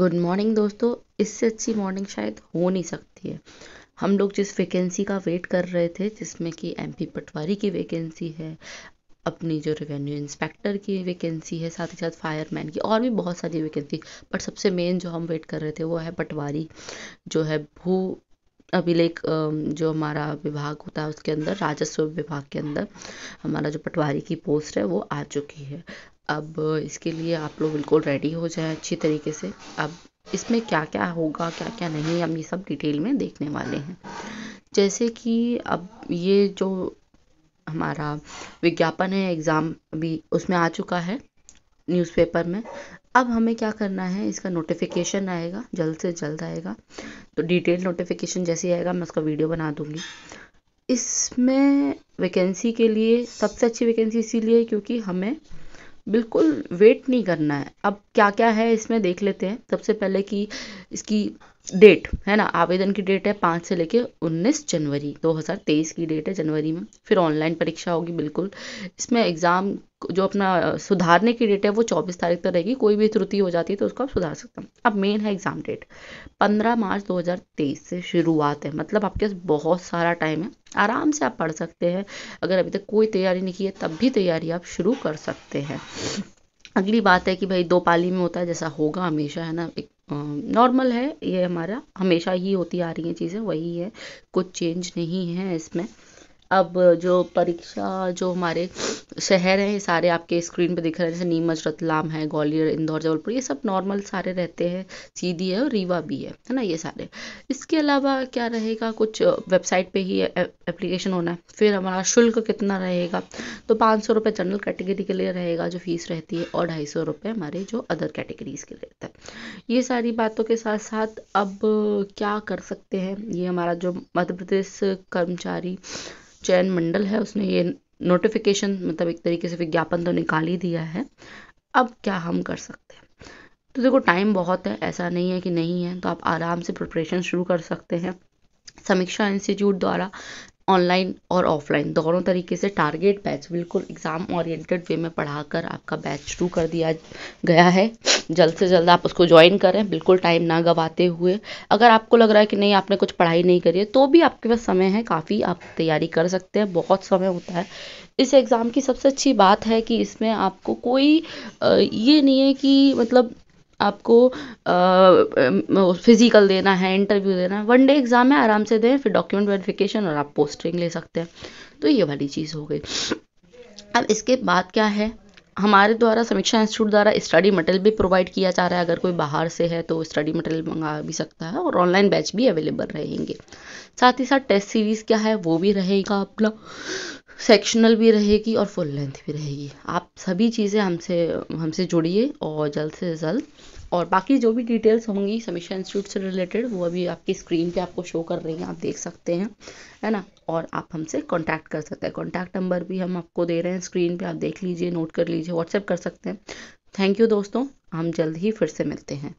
good morning दोस्तों इससे अच्छी मॉर्निंग शायद हो नहीं सकती है हम लोग जिस वैकेंसी का वेट कर रहे थे जिसमें कि एमपी पटवारी की वैकेंसी है अपनी जो रेवेन्यू इंस्पेक्टर की वैकेंसी है साथ ही साथ फायरमैन की और भी बहुत सारी वैकेंसी पर सबसे मेन जो हम वेट कर रहे थे वो है पटवारी जो है भू अभिलेख जो हमारा विभाग होता है उसके अंदर राजस्व विभाग के अंदर हमारा जो पटवारी की पोस्ट है वो आ चुकी है अब इसके लिए आप लोग बिल्कुल रेडी हो जाए अच्छी तरीके से अब इसमें क्या क्या होगा क्या क्या नहीं हम ये सब डिटेल में देखने वाले हैं जैसे कि अब ये जो हमारा विज्ञापन है एग्ज़ाम अभी उसमें आ चुका है न्यूज़पेपर में अब हमें क्या करना है इसका नोटिफिकेशन आएगा जल्द से जल्द आएगा तो डिटेल नोटिफिकेशन जैसे आएगा मैं उसका वीडियो बना दूँगी इसमें वैकेंसी के लिए सबसे अच्छी वैकेंसी इसीलिए क्योंकि हमें बिल्कुल वेट नहीं करना है अब क्या क्या है इसमें देख लेते हैं सबसे पहले कि इसकी डेट है ना आवेदन की डेट है पाँच से लेके उन्नीस जनवरी 2023 की डेट है जनवरी में फिर ऑनलाइन परीक्षा होगी बिल्कुल इसमें एग्ज़ाम जो अपना सुधारने की डेट है वो चौबीस तारीख तक रहेगी कोई भी त्रुटि हो जाती है तो उसको आप सुधार सकते हैं अब मेन है एग्ज़ाम डेट पंद्रह मार्च 2023 से शुरुआत है मतलब आपके पास बहुत सारा टाइम है आराम से आप पढ़ सकते हैं अगर अभी तक कोई तैयारी नहीं की है तब भी तैयारी आप शुरू कर सकते हैं अगली बात है कि भाई दो पाली में होता है जैसा होगा हमेशा है ना एक नॉर्मल है ये हमारा हमेशा ही होती आ रही हैं चीज़ें वही है कुछ चेंज नहीं है इसमें अब जो परीक्षा जो हमारे शहर हैं ये सारे आपके स्क्रीन पर दिख रहे हैं जैसे नीमच रतलाम है ग्वालियर इंदौर जबलपुर ये सब नॉर्मल सारे रहते हैं सीधी है और रीवा भी है है ना ये सारे इसके अलावा क्या रहेगा कुछ वेबसाइट पे ही एप्लीकेशन होना है फिर हमारा शुल्क कितना रहेगा तो पाँच सौ रुपये जनरल कैटेगरी के लिए रहेगा जो फीस रहती है और ढाई सौ रुपये हमारे जो अदर कैटेगरीज के लिए रहता है ये सारी बातों के साथ साथ अब क्या कर सकते हैं ये हमारा जो मध्य प्रदेश कर्मचारी चयन मंडल है उसने ये नोटिफिकेशन मतलब एक तरीके से विज्ञापन तो निकाल ही दिया है अब क्या हम कर सकते हैं तो देखो टाइम बहुत है ऐसा नहीं है कि नहीं है तो आप आराम से प्रिपरेशन शुरू कर सकते हैं समीक्षा इंस्टीट्यूट द्वारा ऑनलाइन और ऑफलाइन दोनों तरीके से टारगेट बैच बिल्कुल एग्ज़ाम ओरिएंटेड वे में पढ़ाकर आपका बैच शुरू कर दिया गया है जल्द से जल्द आप उसको ज्वाइन करें बिल्कुल टाइम ना गवाते हुए अगर आपको लग रहा है कि नहीं आपने कुछ पढ़ाई नहीं करी है तो भी आपके पास समय है काफ़ी आप तैयारी कर सकते हैं बहुत समय होता है इस एग्ज़ाम की सबसे अच्छी बात है कि इसमें आपको कोई ये नहीं है कि मतलब आपको फिज़िकल देना है इंटरव्यू देना है वन डे एग्ज़ाम है आराम से दें फिर डॉक्यूमेंट वेरिफिकेशन और आप पोस्टिंग ले सकते हैं तो ये वाली चीज़ हो गई अब इसके बाद क्या है हमारे द्वारा समीक्षा इंस्टीट्यूट द्वारा स्टडी मटेरियल भी प्रोवाइड किया जा रहा है अगर कोई बाहर से है तो स्टडी मटेरियल मंगा भी सकता है और ऑनलाइन बैच भी अवेलेबल रहेंगे साथ ही साथ टेस्ट सीरीज़ क्या है वो भी रहेगा अपना सेक्शनल भी रहेगी और फुल लेंथ भी रहेगी आप सभी चीज़ें हमसे हमसे जुड़िए और जल्द से जल्द और बाकी जो भी डिटेल्स होंगी समीक्षा इंस्टीट्यूट से रिलेटेड वो अभी आपकी स्क्रीन पे आपको शो कर रही हैं आप देख सकते हैं है ना और आप हमसे कांटेक्ट कर सकते हैं कांटेक्ट नंबर भी हम आपको दे रहे हैं स्क्रीन पे आप देख लीजिए नोट कर लीजिए व्हाट्सएप कर सकते हैं थैंक यू दोस्तों हम जल्द ही फिर से मिलते हैं